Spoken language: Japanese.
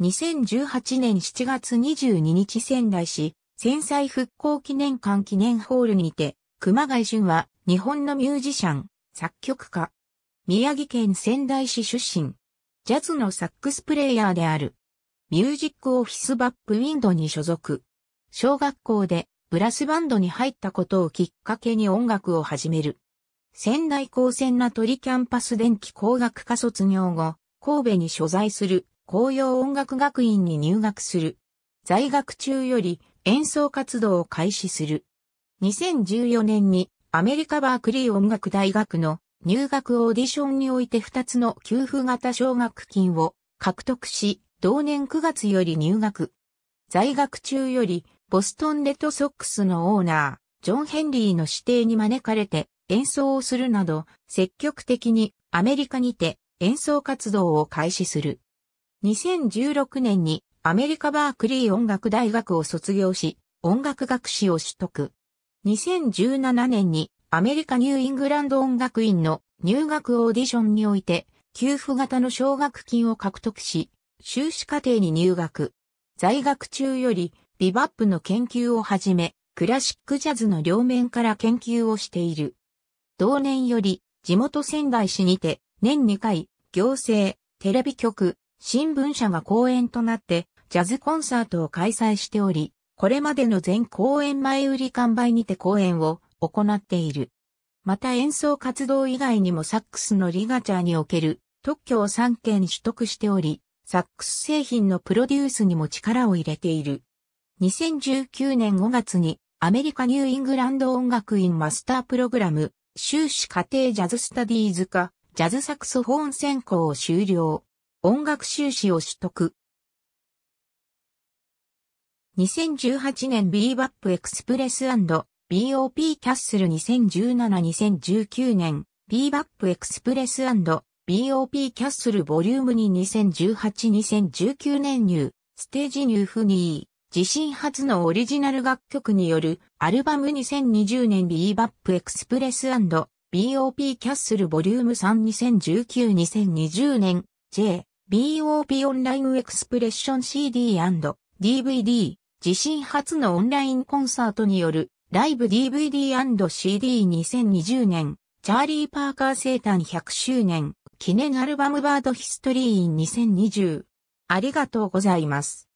2018年7月22日仙台市、戦災復興記念館記念ホールにて、熊谷俊は日本のミュージシャン、作曲家。宮城県仙台市出身。ジャズのサックスプレイヤーである。ミュージックオフィスバップウィンドに所属。小学校でブラスバンドに入ったことをきっかけに音楽を始める。仙台高専名取キャンパス電気工学科卒業後、神戸に所在する紅葉音楽学院に入学する。在学中より演奏活動を開始する。2014年にアメリカバークリー音楽大学の入学オーディションにおいて2つの給付型奨学金を獲得し、同年9月より入学。在学中よりボストンレッドソックスのオーナー、ジョン・ヘンリーの指定に招かれて演奏をするなど、積極的にアメリカにて演奏活動を開始する。2016年にアメリカバークリー音楽大学を卒業し、音楽学士を取得。2017年にアメリカニューイングランド音楽院の入学オーディションにおいて、給付型の奨学金を獲得し、修士課程に入学。在学中より、ビバップの研究をはじめ、クラシックジャズの両面から研究をしている。同年より、地元仙台市にて、年2回、行政、テレビ局、新聞社が公演となって、ジャズコンサートを開催しており、これまでの全公演前売り完売にて公演を行っている。また演奏活動以外にもサックスのリガチャーにおける特許を3件取得しており、サックス製品のプロデュースにも力を入れている。2019年5月にアメリカニューイングランド音楽院マスタープログラム修士課程ジャズスタディーズ科ジャズサクソフォン専攻を終了。音楽修士を取得。2018年 b b バ p Express &BOP キャッスル2017-2019年 b b バ p Express &BOP キャッスルボリューム2 2018-2019年入ステージニューフニー自身初のオリジナル楽曲によるアルバム2020年 b b バ p Express &BOP キャッスルボリューム3 2019-2020年 J BOP オンラインエクスプレッション CD&DVD 自身初のオンラインコンサートによるライブ DVD&CD2020 年チャーリー・パーカー生誕100周年記念アルバムバードヒストリーイン2020ありがとうございます。